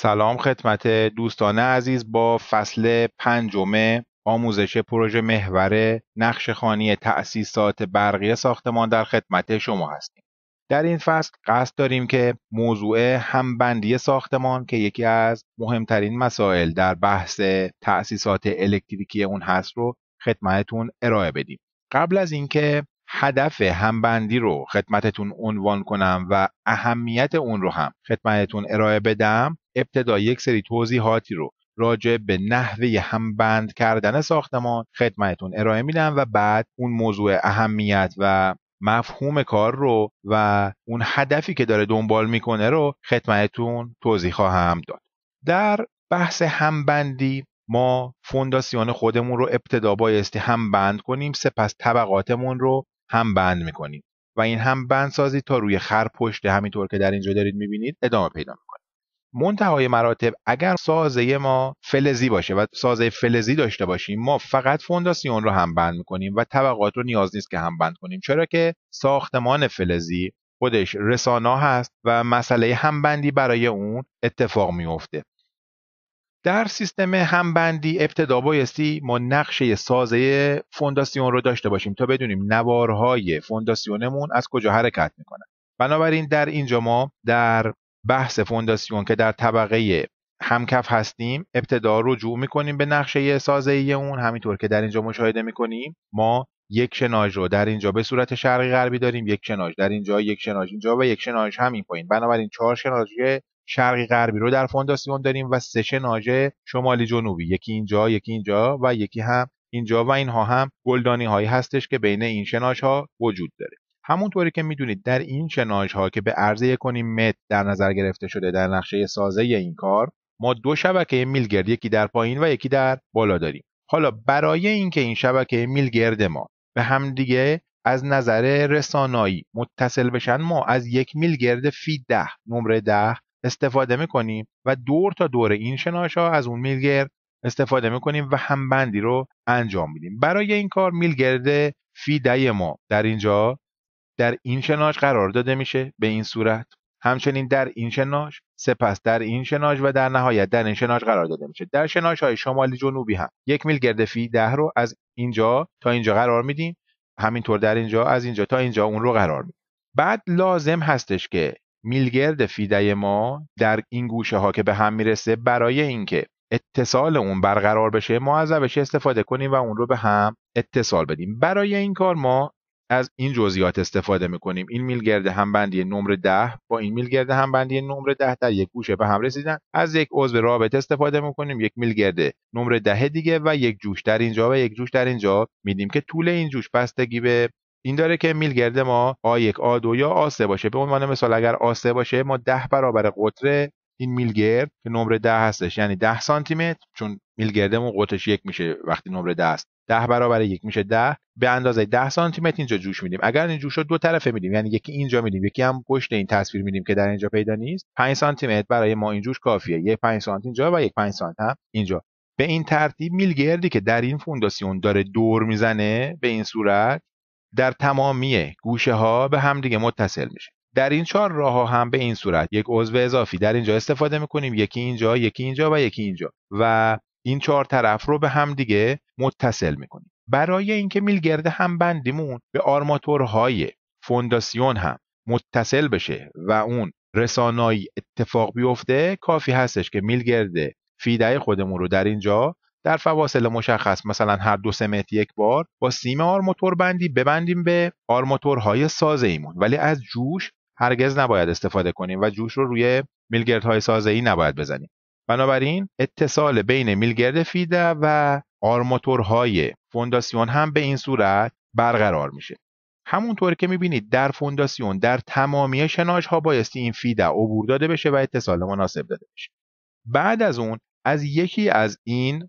سلام خدمت دوستان عزیز با فصل پنجم آموزش پروژه محور نقش خانی تأسیسات برقی ساختمان در خدمت شما هستیم. در این فصل قصد داریم که موضوع همبندی ساختمان که یکی از مهمترین مسائل در بحث تأسیسات الکتریکی اون هست رو خدمتتون ارائه بدیم. قبل از اینکه هدف همبندی رو خدمتتون عنوان کنم و اهمیت اون رو هم خدمتتون ارائه بدم ابتدا یک سری توضیحاتی رو راجع به نحوه همبند کردن ساختمان خدمتتون ارائه میدم و بعد اون موضوع اهمیت و مفهوم کار رو و اون هدفی که داره دنبال میکنه رو خدمتتون توضیح خواهم داد در بحث همبندی ما فونداسیون خودمون رو ابتدا بایستی هم بند کنیم سپس طبقاتمون رو هم بند میکنیم و این هم بند سازی تا روی خر پشت همینطور که در اینجا دارید میبینید ادامه پیدا میکنه منتهای مراتب اگر سازه ما فلزی باشه و سازه فلزی داشته باشیم ما فقط فونداسیون رو هم بند میکنیم و طبقات رو نیاز نیست که هم بند کنیم چرا که ساختمان فلزی خودش رسانا هست و مسئله همبندی برای اون اتفاق میفته در سیستم همبندی ابتدا بایستی ما نقشه سازه فونداسیون رو داشته باشیم تا بدونیم نوارهای فونداسیونمون از کجا حرکت میکنن بنابراین در اینجا ما در بحث فونداسیون که در طبقه همکف هستیم ابتدا رجوع میکنیم به نقشه سازه اون همینطور که در اینجا مشاهده میکنیم ما یک شناژ رو در اینجا به صورت شرقی غربی داریم یک شناژ در اینجا یک شناژ اینجا و یک شناژ همین پایین بنابراین چهار شناژ شرقی غربی رو در فونداسیون داریم و سه ناجه شمالی جنوبی یکی اینجا یکی اینجا و یکی هم اینجا و اینها هم گلدانی هایی هستش که بین این شناش ها وجود داره همونطوری که میدونید در این شناش ها که به عرضه کنیم متر در نظر گرفته شده در نقشه سازه این کار ما دو شبکه میلگرد یکی در پایین و یکی در بالا داریم حالا برای اینکه این شبکه میلگرد ما به همدیگه از نظر رسانایی متصل بشن ما از یک میلگرد فی ده نمره ده استفاده میکنیم و دور تا دور این شناش ها از اون میلگرد استفاده میکنیم و همبندی رو انجام میدیم برای این کار میلگرد فیدای ما در اینجا در این شناش قرار داده میشه به این صورت همچنین در این شناش سپس در این شناش و در نهایت در این شناش قرار داده میشه در شناش های شمالی جنوبی هم یک میل گرد فی ده رو از اینجا تا اینجا قرار میدیم همینطور در اینجا از اینجا تا اینجا اون رو قرار میدیم بعد لازم هستش که میلگرد فیده ما در این گوشه ها که به هم میرسه برای اینکه اتصال اون برقرار بشه ما از روش استفاده کنیم و اون رو به هم اتصال بدیم برای این کار ما از این جزئیات استفاده میکنیم این میلگرد همبندی نمره ده با این میلگرد همبندی نمره ده در یک گوشه به هم رسیدن از یک عضو رابط استفاده میکنیم یک میلگرد نمره ده دیگه و یک جوش در اینجا و یک جوش در اینجا میدیم که طول این جوش بستگی به این داره که میل میلگرد ما A1 A2 یا A3 باشه به عنوان مثال اگر A3 باشه ما 10 برابر قطر این میل گرد که نمره 10 هستش یعنی 10 سانتی متر چون میلگردمون قطرش یک میشه وقتی نمره 10 است 10 برابر یک میشه 10 به اندازه 10 سانتی متر اینجا جوش میدیم اگر این جوش رو دو طرفه میدیم یعنی یکی اینجا میدیم یکی هم پشت این تصویر میدیم که در اینجا پیدا نیست 5 سانتی متر برای ما این جوش کافیه یک 5 سانتی اینجا و یک 5 سانتی هم اینجا به این ترتیب میلگردی که در این فونداسیون داره دور میزنه به این صورت در تمامی گوشه ها به هم دیگه متصل میشه در این چهار راه ها هم به این صورت یک عضو اضافی در اینجا استفاده میکنیم یکی اینجا یکی اینجا و یکی اینجا و این چهار طرف رو به هم دیگه متصل میکنیم برای اینکه میلگرد هم بندیمون به آرماتورهای فونداسیون هم متصل بشه و اون رسانایی اتفاق بیفته کافی هستش که میلگرد فیده خودمون رو در اینجا در فواصل مشخص مثلا هر دو سه متر یک بار با سیم آرماتور بندی ببندیم به آرماتورهای سازه ایمون ولی از جوش هرگز نباید استفاده کنیم و جوش رو روی میلگردهای سازه ای نباید بزنیم بنابراین اتصال بین میلگرد فیده و آرماتورهای فونداسیون هم به این صورت برقرار میشه همونطور که میبینید در فونداسیون در تمامی شناش ها بایستی این فیده عبور داده بشه و اتصال مناسب داده بشه بعد از اون از یکی از این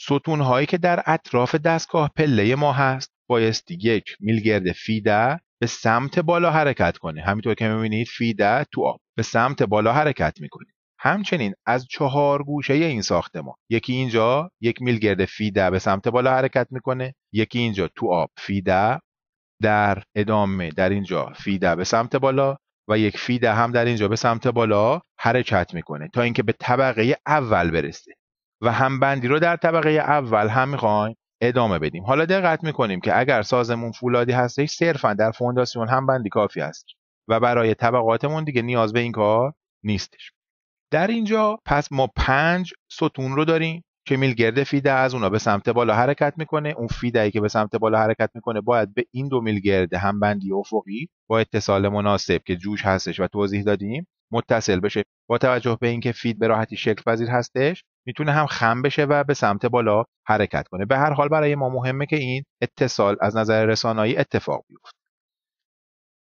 ستونهایی که در اطراف دستگاه پله ما هست بایستی یک میلگرد فیده به سمت بالا حرکت کنه همینطور که میبینید فیده تو آب به سمت بالا حرکت میکنه همچنین از چهار گوشه این ما یکی اینجا یک میلگرد فیده به سمت بالا حرکت میکنه یکی اینجا تو آب فیده در ادامه در اینجا فیده به سمت بالا و یک فیده هم در اینجا به سمت بالا حرکت میکنه تا اینکه به طبقه اول برسه و همبندی رو در طبقه اول هم میخوایم ادامه بدیم حالا دقت میکنیم که اگر سازمون فولادی هستش صرفا در فونداسیون همبندی کافی است و برای طبقاتمون دیگه نیاز به این کار نیستش در اینجا پس ما پنج ستون رو داریم که میلگرد فیده از اونا به سمت بالا حرکت میکنه اون فیده ای که به سمت بالا حرکت میکنه باید به این دو میلگرد همبندی افقی با اتصال مناسب که جوش هستش و توضیح دادیم متصل بشه با توجه به اینکه فید به راحتی شکل پذیر هستش میتونه هم خم بشه و به سمت بالا حرکت کنه به هر حال برای ما مهمه که این اتصال از نظر رسانایی اتفاق بیفته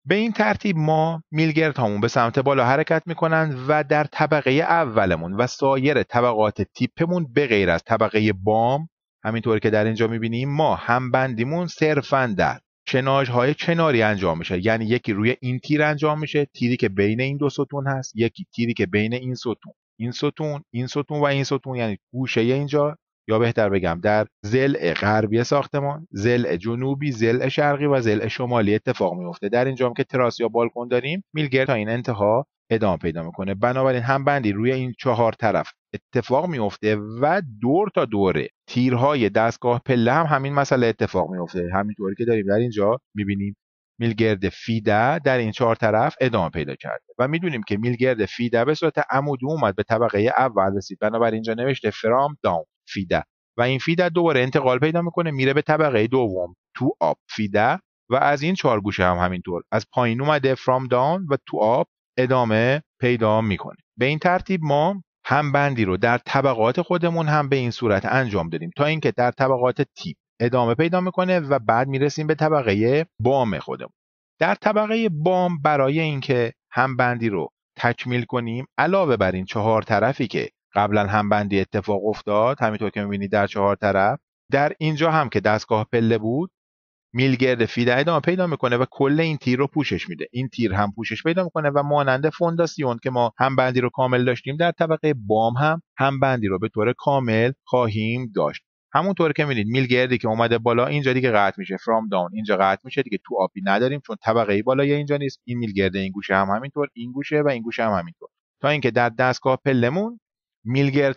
به این ترتیب ما میلگرد هامون به سمت بالا حرکت میکنن و در طبقه اولمون و سایر طبقات تیپمون به غیر از طبقه بام همینطور که در اینجا میبینیم ما همبندیمون صرفا در چناژ های کناری انجام میشه یعنی یکی روی این تیر انجام میشه تیری که بین این دو ستون هست یکی تیری که بین این ستون این ستون این ستون و این ستون یعنی گوشه اینجا یا بهتر بگم در زل غربی ساختمان زل جنوبی زل شرقی و زل شمالی اتفاق میفته در اینجا که تراس یا بالکن داریم میلگرد تا این انتها ادامه پیدا میکنه بنابراین هم بندی روی این چهار طرف اتفاق میفته و دور تا دوره تیرهای دستگاه پله هم همین مسئله اتفاق میفته همینطوری که داریم در اینجا میبینیم میلگرد فیده در این چهار طرف ادامه پیدا کرده و میدونیم که میلگرد فیده به صورت عمودی اومد به طبقه اول رسید بنابراین اینجا نوشته فرام داون فیده و این فیده دوباره انتقال پیدا میکنه میره به طبقه دوم تو آب فیده و از این چهار گوشه هم همینطور از پایین اومده فرام داون و تو آب ادامه پیدا میکنه به این ترتیب ما هم بندی رو در طبقات خودمون هم به این صورت انجام دادیم تا اینکه در طبقات تیپ ادامه پیدا میکنه و بعد میرسیم به طبقه بام خودمون در طبقه بام برای اینکه هم بندی رو تکمیل کنیم علاوه بر این چهار طرفی که قبلا هم بندی اتفاق افتاد همینطور که میبینید در چهار طرف در اینجا هم که دستگاه پله بود میلگرد فیده ادامه پیدا میکنه و کل این تیر رو پوشش میده این تیر هم پوشش پیدا میکنه و مانند فونداسیون که ما هم بندی رو کامل داشتیم در طبقه بام هم هم بندی رو به طور کامل خواهیم داشت همونطور که میل میلگردی که اومده بالا اینجا دیگه قطع میشه فرام داون اینجا قطع میشه دیگه تو آبی نداریم چون طبقه ای بالا اینجا نیست این میلگرد این گوشه هم همینطور این گوشه و این گوشه هم همینطور تا اینکه در دستگاه پلمون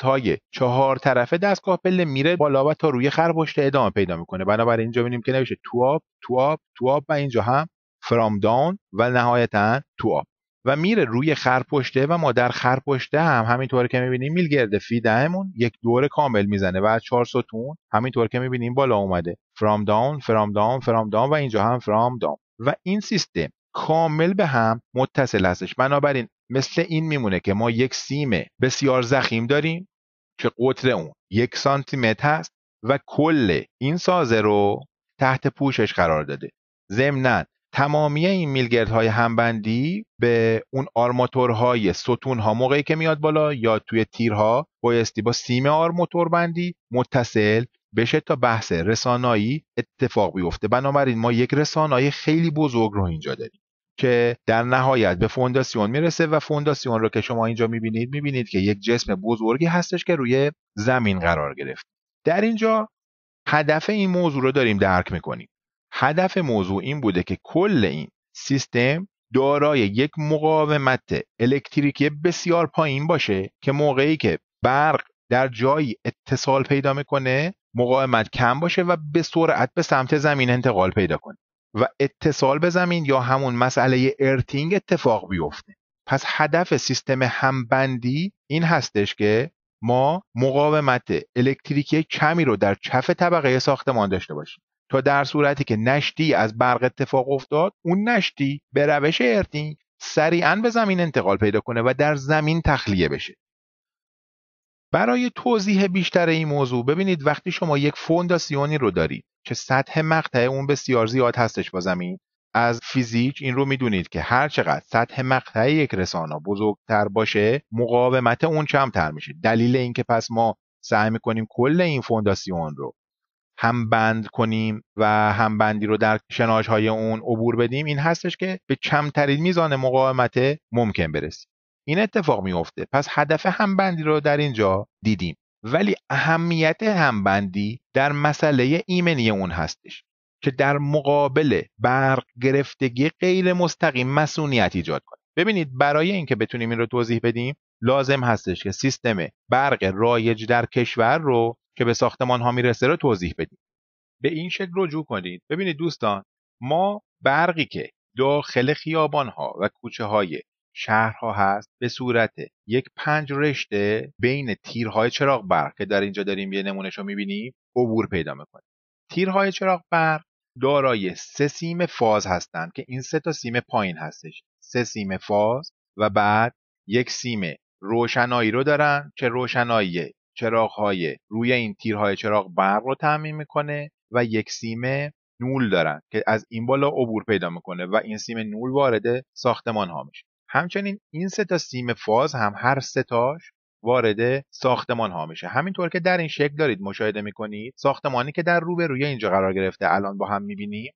های چهار طرفه دستگاه پله میره بالا و تا روی خرپشت ادامه پیدا میکنه بنابراین اینجا بینیم که نوشته تو توآپ تو و اینجا هم فرام داون و نهایتا تو و میره روی خرپشته و ما در خرپشته هم همینطور که میبینیم میلگرد فیدهمون یک دور کامل میزنه و از چهار ستون همینطور که میبینیم بالا اومده فرام داون فرام داون فرام داون و اینجا هم فرام داون و این سیستم کامل به هم متصل هستش بنابراین مثل این میمونه که ما یک سیم بسیار زخیم داریم که قطر اون یک سانتی متر هست و کل این سازه رو تحت پوشش قرار داده ضمنا تمامی این های همبندی به اون آرماتورهای ها موقعی که میاد بالا یا توی تیرها بایستی با سیم آرماتور بندی متصل بشه تا بحث رسانایی اتفاق بیفته بنابراین ما یک رسانایی خیلی بزرگ رو اینجا داریم که در نهایت به فونداسیون میرسه و فونداسیون رو که شما اینجا میبینید میبینید که یک جسم بزرگی هستش که روی زمین قرار گرفت در اینجا هدف این موضوع رو داریم درک میکنیم هدف موضوع این بوده که کل این سیستم دارای یک مقاومت الکتریکی بسیار پایین باشه که موقعی که برق در جایی اتصال پیدا میکنه مقاومت کم باشه و به سرعت به سمت زمین انتقال پیدا کنه و اتصال به زمین یا همون مسئله ارتینگ اتفاق بیفته پس هدف سیستم همبندی این هستش که ما مقاومت الکتریکی کمی رو در چف طبقه ساختمان داشته باشیم تا در صورتی که نشتی از برق اتفاق افتاد اون نشتی به روش ارتینگ سریعا به زمین انتقال پیدا کنه و در زمین تخلیه بشه برای توضیح بیشتر این موضوع ببینید وقتی شما یک فونداسیونی رو دارید که سطح مقطع اون بسیار زیاد هستش با زمین از فیزیک این رو میدونید که هر چقدر سطح مقطع یک رسانا بزرگتر باشه مقاومت اون کمتر میشه دلیل اینکه پس ما سعی میکنیم کل این فونداسیون رو هم بند کنیم و هم بندی رو در شناش های اون عبور بدیم این هستش که به کمترین میزان مقاومت ممکن برسیم این اتفاق میفته پس هدف همبندی رو در اینجا دیدیم ولی اهمیت همبندی در مسئله ایمنی اون هستش که در مقابل برق گرفتگی غیر مستقیم مسئولیت ایجاد کنه ببینید برای اینکه بتونیم این رو توضیح بدیم لازم هستش که سیستم برق رایج در کشور رو که به ساختمان ها میرسه رو توضیح بدیم به این شکل رجوع کنید ببینید دوستان ما برقی که داخل خیابان ها و کوچه های شهرها هست به صورت یک پنج رشته بین تیرهای چراغ برق که در اینجا داریم یه نمونهش رو میبینیم عبور پیدا میکنه تیرهای چراغ برق دارای سه سیم فاز هستند که این سه تا سیم پایین هستش سه سیم فاز و بعد یک سیم روشنایی رو دارن که روشنایی چراغهای روی این تیرهای چراغ برق رو تعمین میکنه و یک سیم نول دارن که از این بالا عبور پیدا میکنه و این سیم نول وارد ساختمان ها میشه همچنین این سه تا سیم فاز هم هر سه تاش وارد ساختمان ها میشه همینطور که در این شکل دارید مشاهده میکنید ساختمانی که در روبروی اینجا قرار گرفته الان با هم میبینیم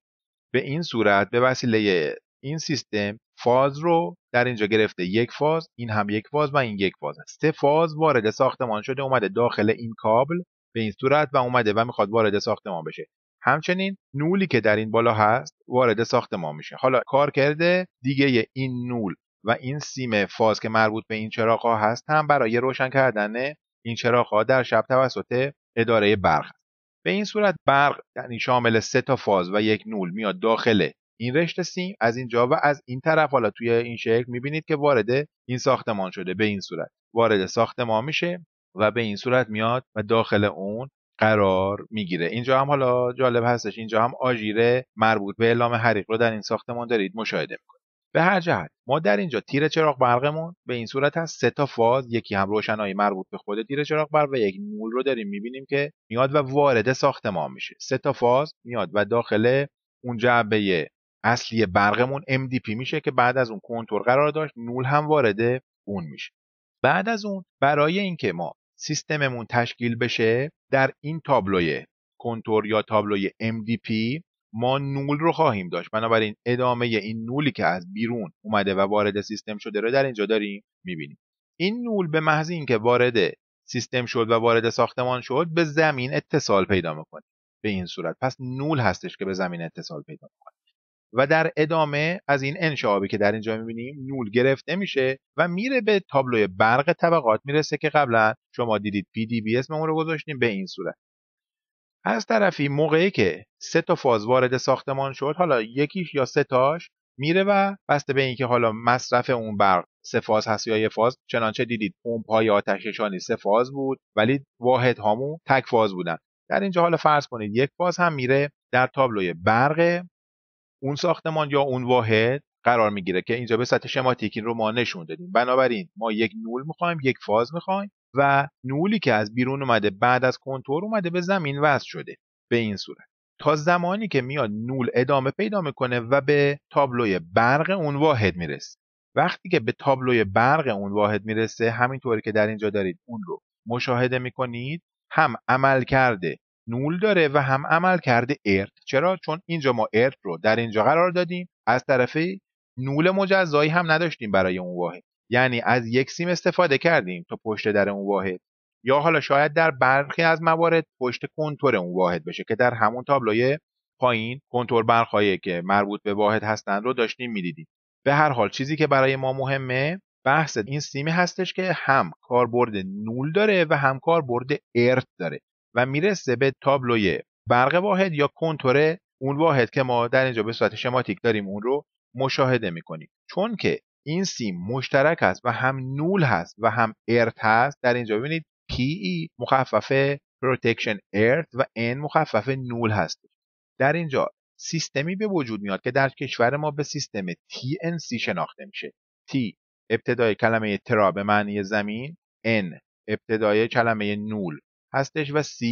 به این صورت به وسیله این سیستم فاز رو در اینجا گرفته یک فاز این هم یک فاز و این یک فاز سه فاز وارد ساختمان شده اومده داخل این کابل به این صورت و اومده و میخواد وارد ساختمان بشه همچنین نولی که در این بالا هست وارد ساختمان میشه حالا کار کرده دیگه این نول و این سیم فاز که مربوط به این چراغ ها هست هم برای روشن کردن این چراغ ها در شب توسط اداره برق هست. به این صورت برق یعنی شامل سه تا فاز و یک نول میاد داخل این رشته سیم از اینجا و از این طرف حالا توی این شکل میبینید که وارد این ساختمان شده به این صورت وارد ساختمان میشه و به این صورت میاد و داخل اون قرار میگیره اینجا هم حالا جالب هستش اینجا هم آژیر مربوط به اعلام حریق رو در این ساختمان دارید مشاهده میکنید به هر جهت ما در اینجا تیر چراغ برقمون به این صورت هست سه تا فاز یکی هم روشنایی مربوط به خود تیر چراغ برق و یک نول رو داریم میبینیم که میاد و وارد ساختمان میشه سه تا فاز میاد و داخل اون جعبه اصلی برقمون MDP میشه که بعد از اون کنتور قرار داشت نول هم وارد اون میشه بعد از اون برای اینکه ما سیستممون تشکیل بشه در این تابلوی کنتور یا تابلوی MDP ما نول رو خواهیم داشت بنابراین ادامه این نولی که از بیرون اومده و وارد سیستم شده رو در اینجا داریم میبینیم این نول به محض اینکه وارد سیستم شد و وارد ساختمان شد به زمین اتصال پیدا میکنه به این صورت پس نول هستش که به زمین اتصال پیدا میکنه و در ادامه از این انشعابی که در اینجا میبینیم نول گرفته میشه و میره به تابلوی برق طبقات میرسه که قبلا شما دیدید پی رو گذاشتیم به این صورت از طرفی موقعی که سه تا فاز وارد ساختمان شد حالا یکیش یا سه تاش میره و بسته به اینکه حالا مصرف اون برق سه فاز هست یا یه فاز چنانچه دیدید پمپ های آتششانی سه فاز بود ولی واحد هامو تک فاز بودن در اینجا حالا فرض کنید یک فاز هم میره در تابلوی برق اون ساختمان یا اون واحد قرار میگیره که اینجا به سطح شماتیکی رو ما نشون دادیم بنابراین ما یک نول میخوایم یک فاز میخوایم و نولی که از بیرون اومده بعد از کنتور اومده به زمین وصل شده به این صورت تا زمانی که میاد نول ادامه پیدا میکنه و به تابلوی برق اون واحد میرسه وقتی که به تابلوی برق اون واحد میرسه همینطوری که در اینجا دارید اون رو مشاهده میکنید هم عمل کرده نول داره و هم عمل کرده ارت چرا چون اینجا ما ارت رو در اینجا قرار دادیم از طرفی نول مجزایی هم نداشتیم برای اون واحد یعنی از یک سیم استفاده کردیم تا پشت در اون واحد یا حالا شاید در برخی از موارد پشت کنتور اون واحد بشه که در همون تابلوی پایین کنتور برخایی که مربوط به واحد هستند رو داشتیم میدیدیم به هر حال چیزی که برای ما مهمه بحث این سیمی هستش که هم کاربرد نول داره و هم کاربرد ارت داره و میرسه به تابلوی برق واحد یا کنتور اون واحد که ما در اینجا به صورت شماتیک داریم اون رو مشاهده میکنیم چون که این سیم مشترک است و هم نول هست و هم ارت هست در اینجا ببینید PE مخفف پروتکشن ارت و N مخفف نول هست در اینجا سیستمی به وجود میاد که در کشور ما به سیستم TNC شناخته میشه T ابتدای کلمه ترا به معنی زمین N ابتدای کلمه نول هستش و C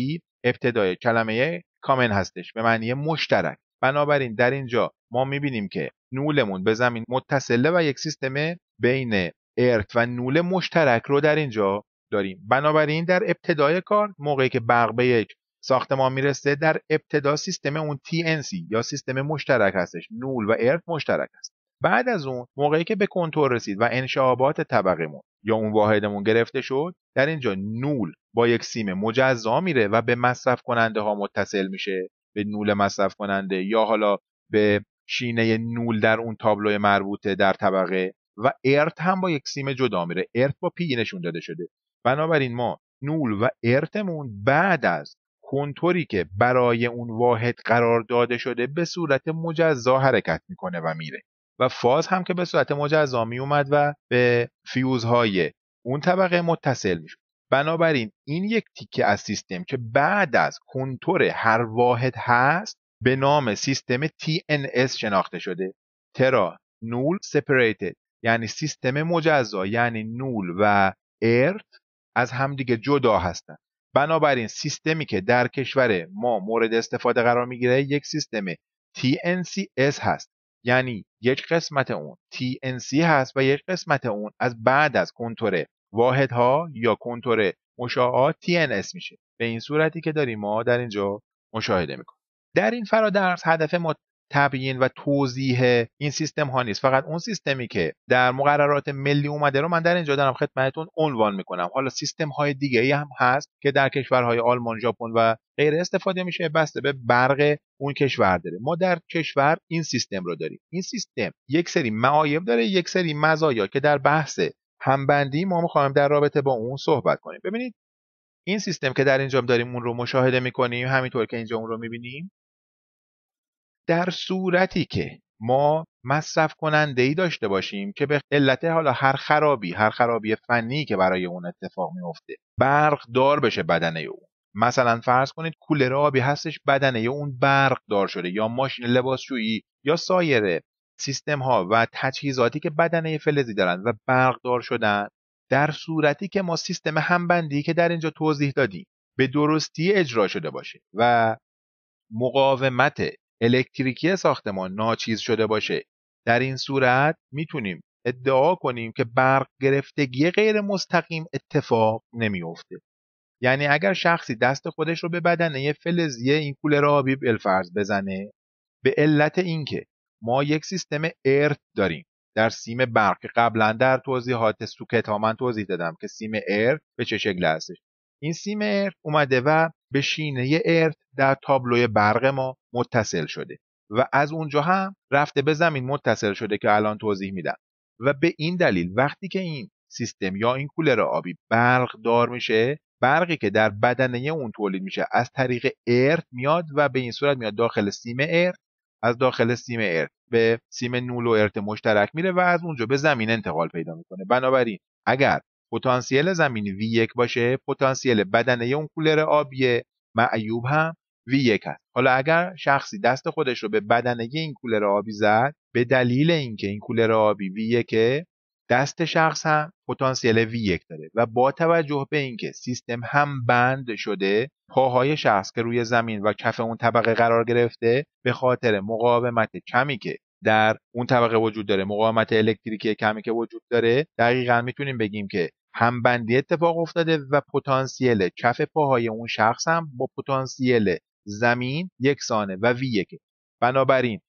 ابتدای کلمه کامن هستش به معنی مشترک بنابراین در اینجا ما میبینیم که نولمون به زمین متصله و یک سیستم بین ارت و نول مشترک رو در اینجا داریم بنابراین در ابتدای کار موقعی که برق به یک ساختمان میرسه در ابتدا سیستم اون TNC یا سیستم مشترک هستش نول و ارت مشترک هست بعد از اون موقعی که به کنترل رسید و انشعابات طبقمون یا اون واحدمون گرفته شد در اینجا نول با یک سیم مجزا میره و به مصرف کننده ها متصل میشه به نول مصرف کننده یا حالا به شینه نول در اون تابلو مربوطه در طبقه و ارت هم با یک سیم جدا میره ارت با پی نشون داده شده بنابراین ما نول و ارتمون بعد از کنتوری که برای اون واحد قرار داده شده به صورت مجزا حرکت میکنه و میره و فاز هم که به صورت مجزا می اومد و به فیوزهای اون طبقه متصل میشد بنابراین این یک تیکه از سیستم که بعد از کنتور هر واحد هست به نام سیستم TNS شناخته شده ترا نول سپریتد یعنی سیستم مجزا یعنی نول و ارت از همدیگه جدا هستند بنابراین سیستمی که در کشور ما مورد استفاده قرار میگیره یک سیستم TNCS هست یعنی یک قسمت اون TNC هست و یک قسمت اون از بعد از کنتور واحدها یا کنتور مشاعات TNS میشه به این صورتی که داریم ما در اینجا مشاهده میکنیم در این فرادرس هدف ما تبیین و توضیح این سیستم ها نیست فقط اون سیستمی که در مقررات ملی اومده رو من در اینجا دارم خدمتتون عنوان میکنم حالا سیستم های دیگه هم هست که در کشورهای آلمان ژاپن و غیر استفاده میشه بسته به برق اون کشور داره ما در کشور این سیستم رو داریم این سیستم یک سری معایب داره یک سری مزایا که در بحث همبندی ما میخوایم در رابطه با اون صحبت کنیم ببینید این سیستم که در اینجا داریم اون رو مشاهده میکنیم همینطور که اینجا اون رو میبینیم در صورتی که ما مصرف کننده ای داشته باشیم که به علت حالا هر خرابی هر خرابی فنی که برای اون اتفاق میفته برق دار بشه بدنه اون مثلا فرض کنید کولر آبی هستش بدنه اون برق دار شده یا ماشین لباسشویی یا سایر سیستم ها و تجهیزاتی که بدنه فلزی دارند و برق دار شدن در صورتی که ما سیستم همبندی که در اینجا توضیح دادیم به درستی اجرا شده باشه و مقاومت الکتریکی ساختمان ناچیز شده باشه در این صورت میتونیم ادعا کنیم که برق گرفتگی غیر مستقیم اتفاق نمیافته یعنی اگر شخصی دست خودش رو به بدنه یه فلزیه این کولر آبی فرض بزنه به علت اینکه ما یک سیستم ارت داریم در سیم برق قبلا در توضیحات سوکت ها من توضیح دادم که سیم ارت به چه شکل هستش این سیم ارت اومده و به شینه ارت در تابلوی برق ما متصل شده و از اونجا هم رفته به زمین متصل شده که الان توضیح میدم و به این دلیل وقتی که این سیستم یا این کولر آبی برق دار میشه برقی که در بدنه اون تولید میشه از طریق ارت میاد و به این صورت میاد داخل سیم ارت از داخل سیم ارت به سیم نول و ارت مشترک میره و از اونجا به زمین انتقال پیدا میکنه بنابراین اگر پتانسیل زمین V1 باشه پتانسیل بدنه اون کولر آبی معیوب هم V1 هست حالا اگر شخصی دست خودش رو به بدنه این کولر آبی زد به دلیل اینکه این کولر آبی V1 دست شخص هم پتانسیل V1 داره و با توجه به اینکه سیستم هم بند شده پاهای شخص که روی زمین و کف اون طبقه قرار گرفته به خاطر مقاومت کمی که در اون طبقه وجود داره مقاومت الکتریکی کمی که وجود داره دقیقا میتونیم بگیم که همبندی اتفاق افتاده و پتانسیل کف پاهای اون شخص هم با پتانسیل زمین یکسانه و وی یکه بنابراین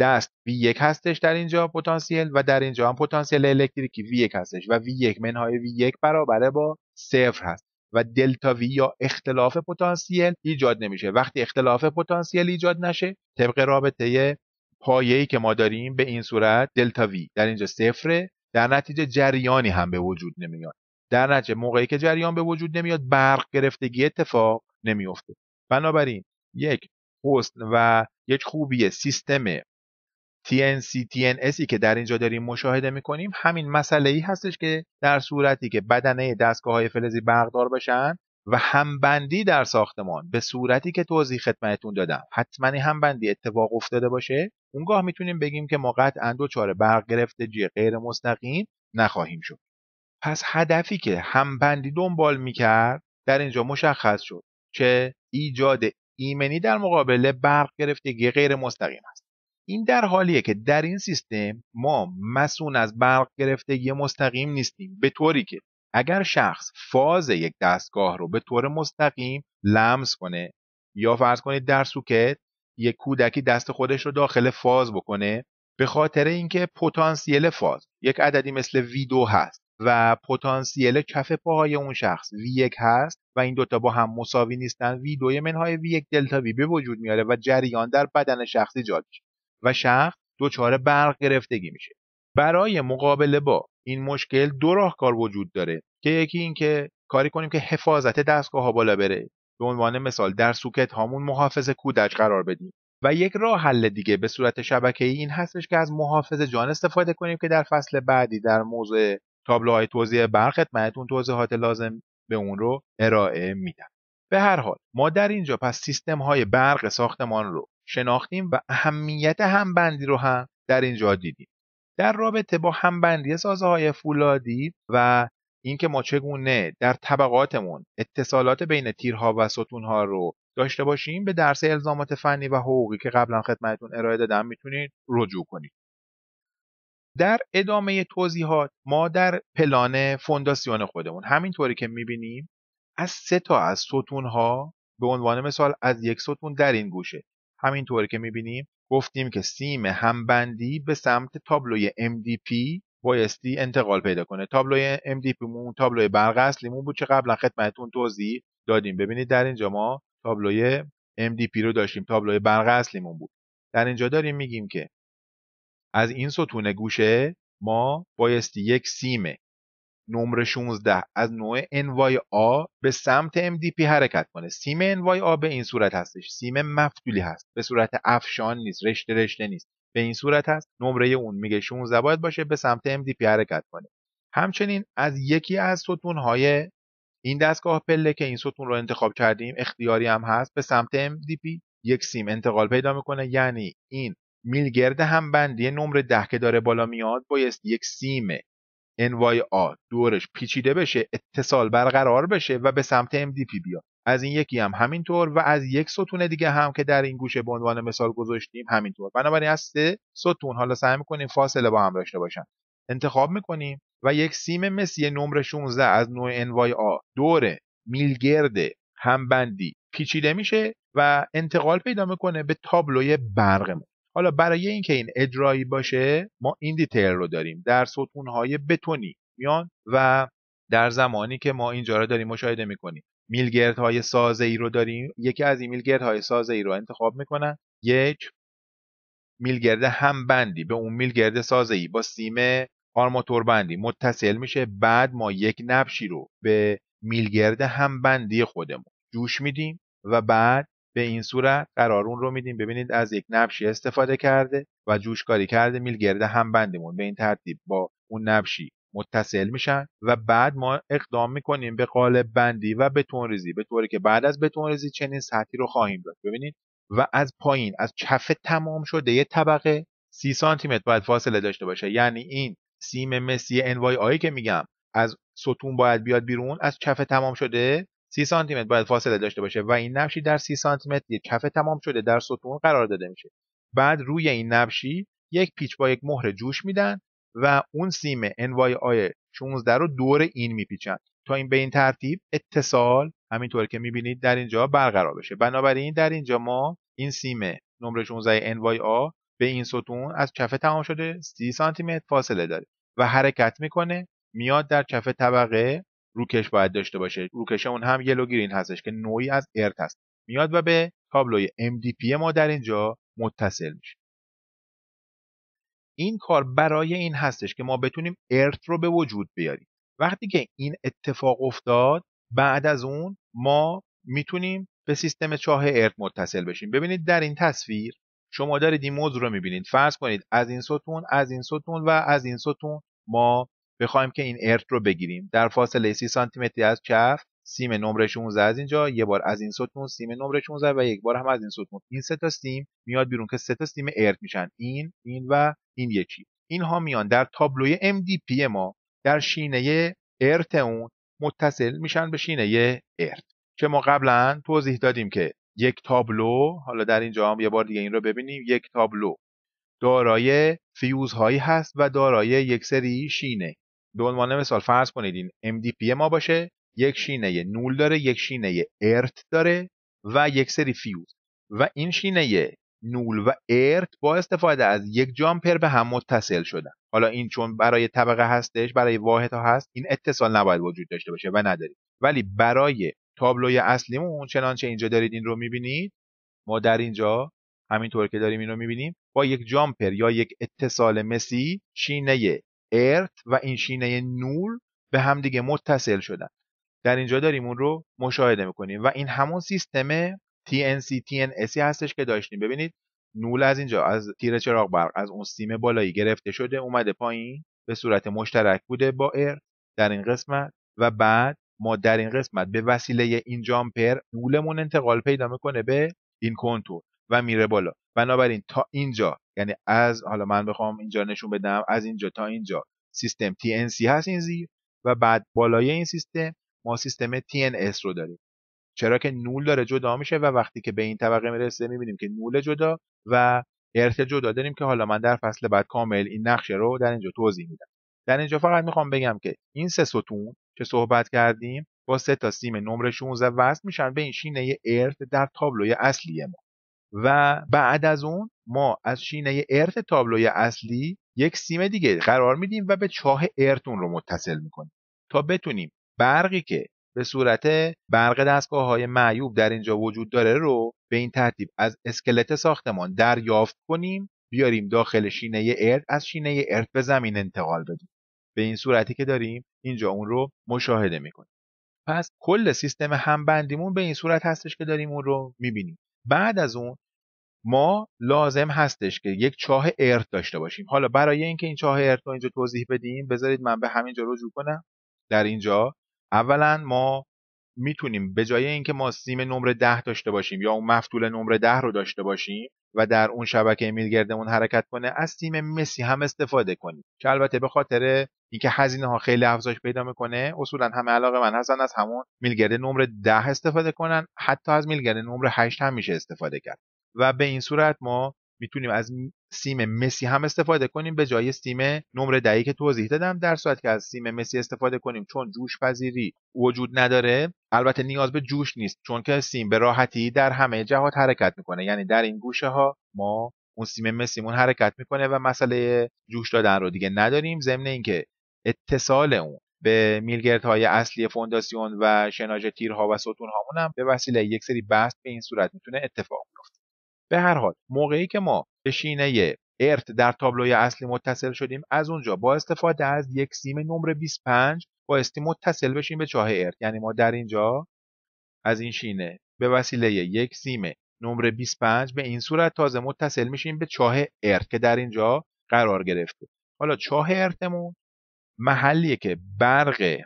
دست وی یک هستش در اینجا پتانسیل و در اینجا هم پتانسیل الکتریکی وی یک هستش و وی یک منهای وی یک برابره با صفر هست و دلتا وی یا اختلاف پتانسیل ایجاد نمیشه وقتی اختلاف پتانسیل ایجاد نشه طبق رابطه پایه‌ای که ما داریم به این صورت دلتا وی در اینجا صفره در نتیجه جریانی هم به وجود نمیاد در نتیجه موقعی که جریان به وجود نمیاد برق گرفتگی اتفاق نمیفته بنابراین یک حسن و یک خوبی سیستم TNC TNSی که در اینجا داریم مشاهده میکنیم همین مسئله ای هستش که در صورتی که بدنه دستگاه های فلزی برقدار بشن و همبندی در ساختمان به صورتی که توضیح خدمتتون دادم حتما همبندی اتفاق افتاده باشه اونگاه میتونیم بگیم که ما قطعا دچار برق گرفتگی غیر مستقیم نخواهیم شد پس هدفی که همبندی دنبال میکرد در اینجا مشخص شد که ایجاد ایمنی در مقابل برق گرفتگی غیر مستقیم است این در حالیه که در این سیستم ما مسون از برق گرفتگی مستقیم نیستیم به طوری که اگر شخص فاز یک دستگاه رو به طور مستقیم لمس کنه یا فرض کنید در سوکت یک کودکی دست خودش رو داخل فاز بکنه به خاطر اینکه پتانسیل فاز یک عددی مثل V2 هست و پتانسیل کف پاهای اون شخص V1 هست و این دوتا با هم مساوی نیستن V2 منهای V1 دلتا V به وجود میاره و جریان در بدن شخصی ایجاد میشه و شخص دچار برق گرفتگی میشه برای مقابله با این مشکل دو راهکار وجود داره که یکی اینکه کاری کنیم که حفاظت دستگاه ها بالا بره به عنوان مثال در سوکت هامون محافظ کودک قرار بدیم و یک راه حل دیگه به صورت شبکه این هستش که از محافظ جان استفاده کنیم که در فصل بعدی در موضوع تابلوهای توزیع برق خدمتتون توضیحات لازم به اون رو ارائه میدم به هر حال ما در اینجا پس سیستم های برق ساختمان رو شناختیم و اهمیت همبندی رو هم در اینجا دیدیم در رابطه با همبندی های فولادی و اینکه ما چگونه در طبقاتمون اتصالات بین تیرها و ستونها رو داشته باشیم به درس الزامات فنی و حقوقی که قبلا خدمتتون ارائه دادم میتونید رجوع کنید در ادامه توضیحات ما در پلان فونداسیون خودمون همینطوری که میبینیم از سه تا از ستونها به عنوان مثال از یک ستون در این گوشه همینطوری که میبینیم گفتیم که سیم همبندی به سمت تابلوی MDP بایستی انتقال پیدا کنه تابلوی MDP مون تابلوی برق اصلیمون بود که قبلا خدمتتون توضیح دادیم ببینید در اینجا ما تابلوی MDP رو داشتیم تابلوی برق اصلیمون بود در اینجا داریم میگیم که از این ستون گوشه ما بایستی یک سیمه. نمره 16 از نوع آ به سمت MDP حرکت کنه سیم NYA به این صورت هستش سیم مفتولی هست به صورت افشان نیست رشته رشته نیست به این صورت هست نمره اون میگه 16 باید باشه به سمت MDP حرکت کنه همچنین از یکی از ستون های این دستگاه پله که این ستون رو انتخاب کردیم اختیاری هم هست به سمت MDP یک سیم انتقال پیدا میکنه یعنی این میلگرد بندی نمره ده که داره بالا میاد بایست یک سیم NYA دورش پیچیده بشه اتصال برقرار بشه و به سمت MDP بیاد از این یکی هم همینطور و از یک ستون دیگه هم که در این گوشه به عنوان مثال گذاشتیم همینطور بنابراین از سه ستون حالا سعی میکنیم فاصله با هم داشته باشن انتخاب میکنیم و یک سیم مسی نمره 16 از نوع NYA دور میلگرد همبندی پیچیده میشه و انتقال پیدا میکنه به تابلوی برقمون حالا برای اینکه این اجرایی باشه ما این دیتیل رو داریم در ستونهای بتونی میان و در زمانی که ما اینجا رو داریم مشاهده میکنیم میلگرد های سازه ای رو داریم یکی از این میلگرد های سازه ای رو انتخاب میکنن یک میلگرد هم بندی به اون میلگرد سازه ای با سیم آرماتور بندی متصل میشه بعد ما یک نبشی رو به میلگرد هم بندی خودمون جوش میدیم و بعد به این صورت قرارون رو میدیم ببینید از یک نبشی استفاده کرده و جوشکاری کرده میل گرده هم بندمون به این ترتیب با اون نبشی متصل میشن و بعد ما اقدام میکنیم به قالب بندی و بتون ریزی به طوری که بعد از بتون ریزی چنین سطحی رو خواهیم داشت ببینید و از پایین از کف تمام شده یه طبقه سی سانتی متر باید فاصله داشته باشه یعنی این سیم مسی انوای آی که میگم از ستون باید بیاد بیرون از کف تمام شده 30 سانتی متر باید فاصله داشته باشه و این نبشی در 30 سانتی متر یک کف تمام شده در ستون قرار داده میشه بعد روی این نبشی یک پیچ با یک مهر جوش میدن و اون سیم انوای آی 16 رو دور این میپیچن تا این به این ترتیب اتصال همینطور که میبینید در اینجا برقرار بشه بنابراین در اینجا ما این سیم نمره 16 انوای آ به این ستون از کف تمام شده 30 سانتی متر فاصله داره و حرکت میکنه میاد در کف طبقه روکش باید داشته باشه روکش اون هم یلو گرین هستش که نوعی از ارت هست میاد و به تابلوی MDP ما در اینجا متصل میشه این کار برای این هستش که ما بتونیم ارت رو به وجود بیاریم وقتی که این اتفاق افتاد بعد از اون ما میتونیم به سیستم چاه ارت متصل بشیم ببینید در این تصویر شما دارید این موضوع رو میبینید فرض کنید از این ستون از این ستون و از این ستون ما بخوایم که این ارت رو بگیریم در فاصله 30 سانتی متری از کف سیم نمره 16 از اینجا یه بار از این ستون سیم نمره 16 و یک بار هم از این ستون این سه تا سیم میاد بیرون که سه تا سیم ارت میشن این این و این یکی اینها میان در تابلوی MDP ما در شینه ارت اون متصل میشن به شینه ارت که ما قبلا توضیح دادیم که یک تابلو حالا در اینجا هم یه بار دیگه این رو ببینیم یک تابلو دارای فیوز هست و دارای یک سری شینه به عنوان مثال فرض کنید این MDP ما باشه یک شینه نول داره یک شینه ارت داره و یک سری فیوز و این شینه نول و ارت با استفاده از یک جامپر به هم متصل شدن حالا این چون برای طبقه هستش برای واحد ها هست این اتصال نباید وجود داشته باشه و نداریم ولی برای تابلوی اصلیمون چنانچه اینجا دارید این رو میبینید ما در اینجا همینطور که داریم این رو میبینیم با یک جامپر یا یک اتصال مسی شینه ارت و این شینه نول به همدیگه متصل شدن در اینجا داریم اون رو مشاهده میکنیم و این همون سیستم TNC TNS هستش که داشتیم ببینید نول از اینجا از تیر چراغ برق از اون سیم بالایی گرفته شده اومده پایین به صورت مشترک بوده با ار در این قسمت و بعد ما در این قسمت به وسیله این جامپر نولمون انتقال پیدا میکنه به این کنتور و میره بالا بنابراین تا اینجا یعنی از حالا من بخوام اینجا نشون بدم از اینجا تا اینجا سیستم TNC هست این زیر و بعد بالای این سیستم ما سیستم TNS رو داریم چرا که نول داره جدا میشه و وقتی که به این طبقه میرسه میبینیم که نول جدا و ارت جدا داریم که حالا من در فصل بعد کامل این نقشه رو در اینجا توضیح میدم در اینجا فقط میخوام بگم که این سه ستون که صحبت کردیم با سه تا سیم نمره 16 وصل میشن به این شینه ارت در تابلوی اصلی ما و بعد از اون ما از شینه ارت تابلوی اصلی یک سیم دیگه قرار میدیم و به چاه ارتون رو متصل میکنیم تا بتونیم برقی که به صورت برق دستگاه های معیوب در اینجا وجود داره رو به این ترتیب از اسکلت ساختمان دریافت کنیم بیاریم داخل شینه ارت از شینه ارت به زمین انتقال بدیم به این صورتی که داریم اینجا اون رو مشاهده میکنیم پس کل سیستم همبندیمون به این صورت هستش که داریم اون رو میبینیم بعد از اون ما لازم هستش که یک چاه ارت داشته باشیم حالا برای اینکه این چاه ارت رو اینجا توضیح بدیم بذارید من به همینجا رجوع کنم در اینجا اولا ما میتونیم به جای اینکه ما سیم نمره ده داشته باشیم یا اون مفتول نمره ده رو داشته باشیم و در اون شبکه میلگردمون حرکت کنه از سیم مسی هم استفاده کنیم که البته به خاطر اینکه هزینه ها خیلی افزایش پیدا میکنه اصولا همه علاقه من هستن از همون میلگرد نمره ده استفاده کنن حتی از میلگرد نمره 8 هم میشه استفاده کرد و به این صورت ما میتونیم از سیم مسی هم استفاده کنیم به جای سیم نمره دهی که توضیح دادم در صورت که از سیم مسی استفاده کنیم چون جوش پذیری وجود نداره البته نیاز به جوش نیست چون که سیم به راحتی در همه جهات حرکت میکنه یعنی در این گوشه ها ما اون سیم مسیمون حرکت میکنه و مسئله جوش دادن رو دیگه نداریم ضمن اینکه اتصال اون به میلگردهای اصلی فونداسیون و شناژ تیرها و هامون هم به وسیله یک سری بست به این صورت میتونه اتفاق بیفته به هر حال موقعی که ما به شینه ارت در تابلوی اصلی متصل شدیم از اونجا با استفاده از یک سیم نمره 25 با بایستی متصل بشیم به چاه ارت یعنی ما در اینجا از این شینه به وسیله یک سیم نمره 25 به این صورت تازه متصل میشیم به چاه ارت که در اینجا قرار گرفته حالا چاه ارتمون محلیه که برق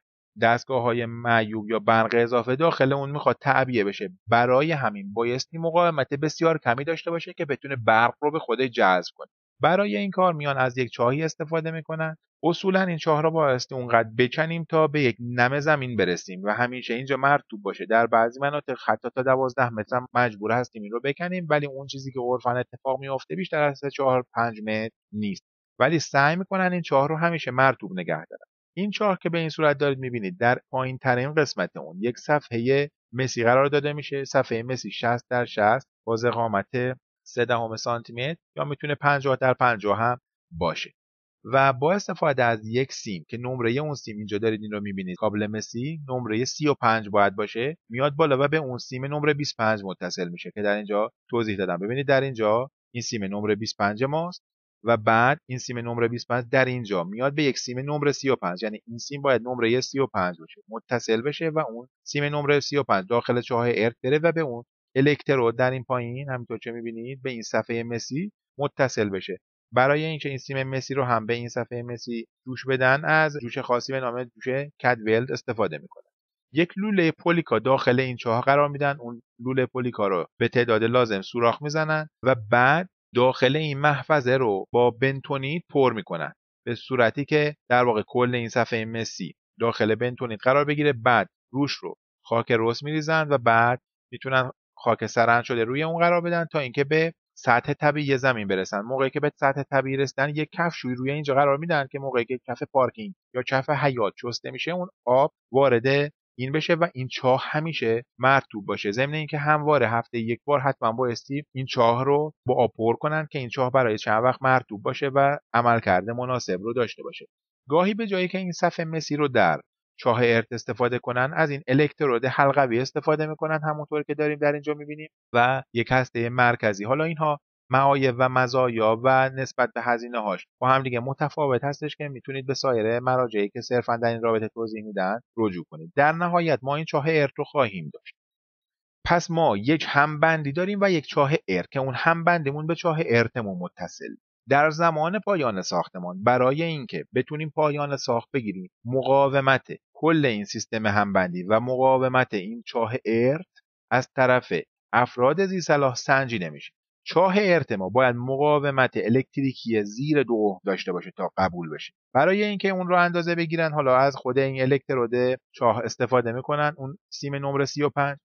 دستگاه های معیوب یا برق اضافه داخل اون میخواد تعبیه بشه برای همین بایستی مقاومت بسیار کمی داشته باشه که بتونه برق رو به خود جذب کنه برای این کار میان از یک چاهی استفاده میکنن اصولا این چاه را بایستی اونقدر بچنیم تا به یک نم زمین برسیم و همیشه اینجا مرتوب باشه در بعضی مناطق حتی تا دوازده متر مجبور هستیم این رو بکنیم ولی اون چیزی که عرفا اتفاق میافته بیشتر از 4 5 متر نیست ولی سعی میکنن این چهار رو همیشه مرتوب نگه دارن این چهار که به این صورت دارید میبینید در پایین ترین قسمت اون یک صفحه مسی قرار داده میشه صفحه مسی 60 در 60 با زقامت 3 دهم سانتی متر یا میتونه 50 در 50 هم باشه و با استفاده از یک سیم که نمره اون سیم اینجا دارید این رو میبینید کابل مسی نمره 35 باید باشه میاد بالا و به اون سیم نمره 25 متصل میشه که در اینجا توضیح دادم ببینید در اینجا این سیم نمره 25 ماست و بعد این سیم نمره 25 در اینجا میاد به یک سیم نمره 35 یعنی این سیم باید نمره 35 باشه متصل بشه و اون سیم نمره 35 داخل چاه ارک بره و به اون الکترود در این پایین همینطور که میبینید به این صفحه مسی متصل بشه برای اینکه این سیم مسی رو هم به این صفحه مسی جوش بدن از جوش خاصی به نام جوش کدولد استفاده میکنن یک لوله پولیکا داخل این چاه قرار میدن اون لوله پولیکا رو به تعداد لازم سوراخ میزنن و بعد داخل این محفظه رو با بنتونیت پر میکنن به صورتی که در واقع کل این صفحه مسی داخل بنتونیت قرار بگیره بعد روش رو خاک رس میریزن و بعد میتونن خاک سرند شده روی اون قرار بدن تا اینکه به سطح طبیعی زمین برسن موقعی که به سطح طبیعی رسیدن یک کفشوی روی اینجا قرار میدن که موقعی که کف پارکینگ یا کف حیات شسته میشه اون آب وارد این بشه و این چاه همیشه مرتوب باشه ضمن اینکه همواره هفته یک بار حتما با استیو این چاه رو با آب پر کنن که این چاه برای چند وقت مرتوب باشه و عملکرد مناسب رو داشته باشه گاهی به جایی که این صفحه مسی رو در چاه ارت استفاده کنن از این الکترود حلقوی استفاده میکنن همونطور که داریم در اینجا میبینیم و یک هسته مرکزی حالا اینها معایب و مزایا و نسبت به هزینه هاش با هم دیگه متفاوت هستش که میتونید به سایر مراجعی که صرفا در این رابطه توضیح میدن رجوع کنید در نهایت ما این چاه ارت رو خواهیم داشت پس ما یک همبندی داریم و یک چاه ارد که اون همبندیمون به چاه ارتمون متصل در زمان پایان ساختمان برای اینکه بتونیم پایان ساخت بگیریم مقاومت کل این سیستم همبندی و مقاومت این چاه ارت از طرف افراد زیصلاح سنجی نمیشه چاه ارتما باید مقاومت الکتریکی زیر دو داشته باشه تا قبول بشه برای اینکه اون رو اندازه بگیرن حالا از خود این الکترود چاه استفاده میکنن اون سیم نمره 35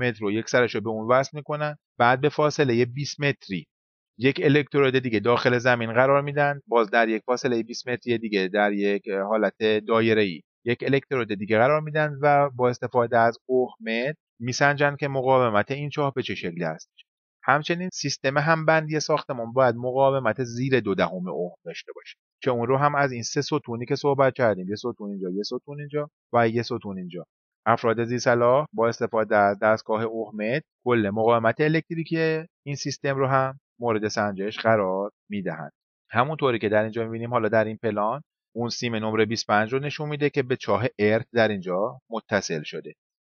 متر رو یک سرش رو به اون وصل میکنن بعد به فاصله 20 متری یک الکترود دیگه داخل زمین قرار میدن باز در یک فاصله 20 متری دیگه در یک حالت دایره ای یک الکترود دیگه قرار میدن و با استفاده از متر میسنجن که مقاومت این چاه به چه شکلی است همچنین سیستم همبندی ساختمان باید مقاومت زیر دو دهم اوم داشته باشه که اون رو هم از این سه ستونی که صحبت کردیم یه ستون اینجا یه ستون اینجا و یه ستون اینجا افراد صلاح با استفاده از دستگاه اوهمت کل مقاومت الکتریکی این سیستم رو هم مورد سنجش قرار میدهند همونطوری که در اینجا میبینیم حالا در این پلان اون سیم نمره 25 رو نشون میده که به چاه ارت در اینجا متصل شده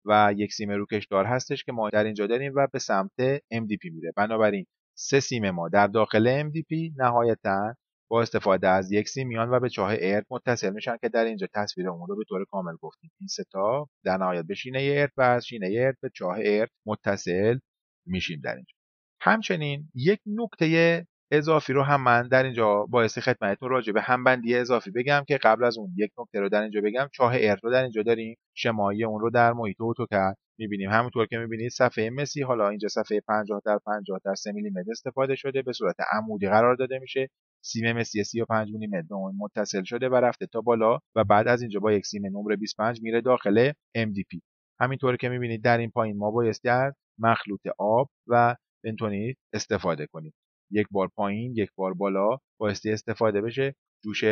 و یک سیم دار هستش که ما در اینجا داریم و به سمت MDP میره بنابراین سه سیم ما در داخل MDP نهایتا با استفاده از یک سیم میان و به چاه ارت متصل میشن که در اینجا تصویر اون رو به طور کامل گفتیم این سه تا در نهایت به شینه ارت و از شینه ارت به چاه ارت متصل میشیم در اینجا همچنین یک نکته اضافی رو هم من در اینجا باعث خدمتتون راجع به همبندی اضافی بگم که قبل از اون یک نکته رو در اینجا بگم چاه ارد در اینجا داریم شمای اون رو در محیط کرد میبینیم همونطور که میبینید صفحه مسی حالا اینجا صفحه 50 در 50 در 3 متر استفاده شده به صورت عمودی قرار داده میشه سیم مسی 35 میلیمتر متر متصل شده و رفته تا بالا و بعد از اینجا با یک سیم نمره 25 میره داخل MDP همینطور که میبینید در این پایین ما بایستی در مخلوط آب و بنتونیت استفاده کنیم یک بار پایین یک بار بالا بایستی استفاده بشه جوش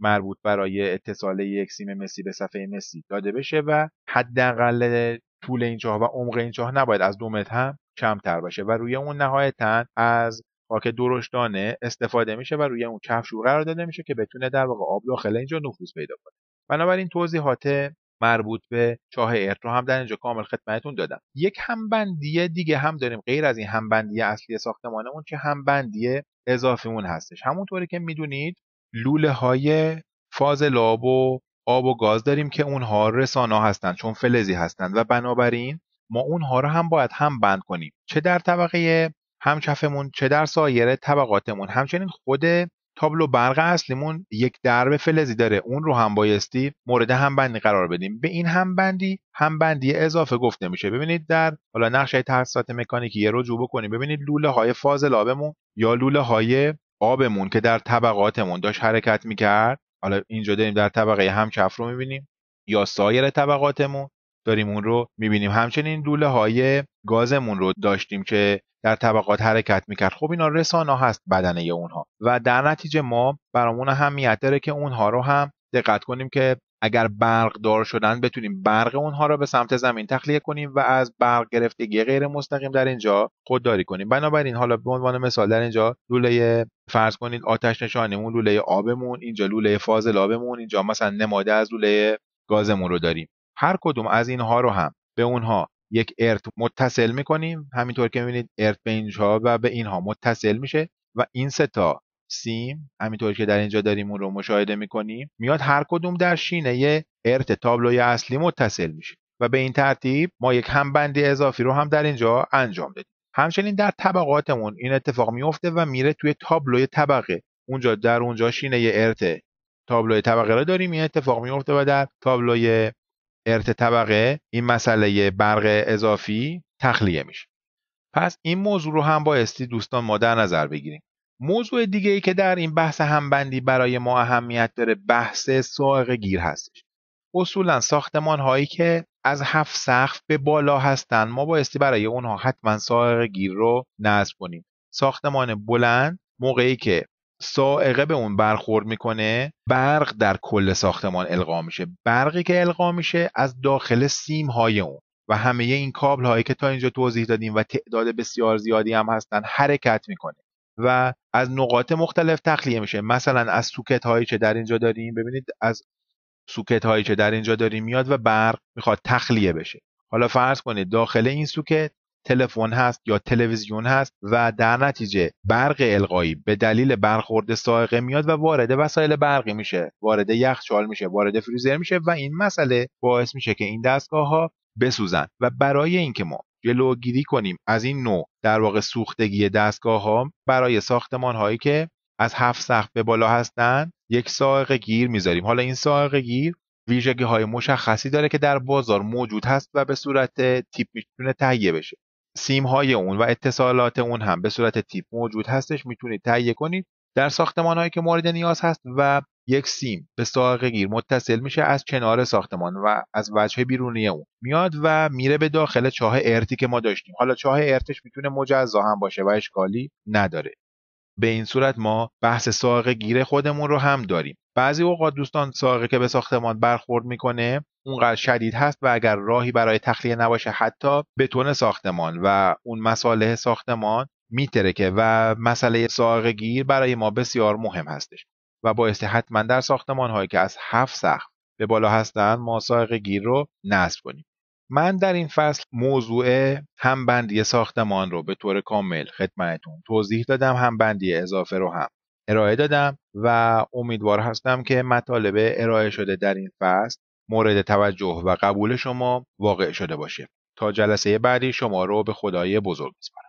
مربوط برای اتصال یک سیم مسی به صفحه مسی داده بشه و حداقل طول این چاه و عمق این چاه نباید از دو متر هم کمتر باشه و روی اون نهایتا از خاک درشتانه استفاده میشه و روی اون کفشور قرار داده میشه که بتونه در واقع آب داخل اینجا نفوذ پیدا کنه بنابراین توضیحات مربوط به چاه ارت رو هم در اینجا کامل خدمتتون دادم یک همبندی دیگه هم داریم غیر از این همبندی اصلی ساختمانمون که همبندی اضافیمون هستش همونطوری که میدونید لوله های فاز لاب و آب و گاز داریم که اونها رسانا هستند چون فلزی هستند و بنابراین ما اونها رو هم باید هم بند کنیم چه در طبقه همچفمون چه در سایر طبقاتمون همچنین خود تابلو برق اصلیمون یک درب فلزی داره اون رو هم بایستی مورد همبندی قرار بدیم به این همبندی همبندی اضافه گفته میشه ببینید در حالا نقشه ترسات مکانیکی یه رجوع کنیم ببینید لوله های فاز لابمون یا لوله های آبمون که در طبقاتمون داشت حرکت میکرد حالا اینجا داریم در طبقه کف رو میبینیم یا سایر طبقاتمون داریم اون رو میبینیم همچنین لوله های گازمون رو داشتیم که در طبقات حرکت میکرد خب اینا رسانه هست بدنه اونها و در نتیجه ما برامون اهمیت داره که اونها رو هم دقت کنیم که اگر برق دار شدن بتونیم برق اونها رو به سمت زمین تخلیه کنیم و از برق گرفتگی غیر مستقیم در اینجا خودداری کنیم بنابراین حالا به عنوان مثال در اینجا لوله فرض کنید آتش نشانمون لوله آبمون اینجا لوله فاز آبمون اینجا مثلا نماده از لوله گازمون رو داریم هر کدوم از اینها رو هم به اونها یک ارت متصل میکنیم همینطور که میبینید ارت به اینجا و به اینها متصل میشه و این سه تا سیم همینطور که در اینجا داریم اون رو مشاهده میکنیم میاد هر کدوم در شینه ارت تابلوی اصلی متصل میشه و به این ترتیب ما یک همبندی اضافی رو هم در اینجا انجام دادیم همچنین در طبقاتمون این اتفاق میفته و میره توی تابلوی طبقه اونجا در اونجا شینه ارت تابلوی طبقه رو داریم این اتفاق میفته و در تابلوی ارت طبقه این مسئله برق اضافی تخلیه میشه پس این موضوع رو هم بایستی دوستان ما در نظر بگیریم موضوع دیگه ای که در این بحث همبندی برای ما اهمیت داره بحث سائق گیر هستش اصولا ساختمان هایی که از هفت سقف به بالا هستند ما بایستی برای اونها حتما سائق گیر رو نصب کنیم ساختمان بلند موقعی که سائقه به اون برخورد میکنه برق در کل ساختمان القا میشه برقی که القا میشه از داخل سیم های اون و همه این کابل هایی که تا اینجا توضیح دادیم و تعداد بسیار زیادی هم هستن حرکت میکنه و از نقاط مختلف تخلیه میشه مثلا از سوکت هایی که در اینجا داریم ببینید از سوکت هایی که در اینجا داریم میاد و برق میخواد تخلیه بشه حالا فرض کنید داخل این سوکت تلفن هست یا تلویزیون هست و در نتیجه برق القایی به دلیل برخورد سائقه میاد و وارد وسایل برقی میشه وارد یخچال میشه وارد فریزر میشه و این مسئله باعث میشه که این دستگاه ها بسوزن و برای اینکه ما جلوگیری کنیم از این نوع در واقع سوختگی دستگاه ها برای ساختمان هایی که از هفت سقف به بالا هستند یک سائق گیر میذاریم حالا این سائق گیر ویژگی های مشخصی داره که در بازار موجود هست و به صورت تیپ میتونه تهیه بشه سیم های اون و اتصالات اون هم به صورت تیپ موجود هستش میتونید تهیه کنید در ساختمان هایی که مورد نیاز هست و یک سیم به ساق گیر متصل میشه از کنار ساختمان و از وجه بیرونی اون میاد و میره به داخل چاه ارتی که ما داشتیم حالا چاه ارتش میتونه مجزا هم باشه و اشکالی نداره به این صورت ما بحث ساق گیر خودمون رو هم داریم بعضی اوقات دوستان ساقه که به ساختمان برخورد میکنه اونقدر شدید هست و اگر راهی برای تخلیه نباشه حتی بتون ساختمان و اون مساله ساختمان میترکه و مسئله ساقه گیر برای ما بسیار مهم هستش و با حتما در ساختمان هایی که از هفت سقف به بالا هستند ماساق گیر رو نصب کنیم من در این فصل موضوع همبندی ساختمان رو به طور کامل خدمتتون توضیح دادم همبندی اضافه رو هم ارائه دادم و امیدوار هستم که مطالب ارائه شده در این فصل مورد توجه و قبول شما واقع شده باشه تا جلسه بعدی شما رو به خدای بزرگ میسپارم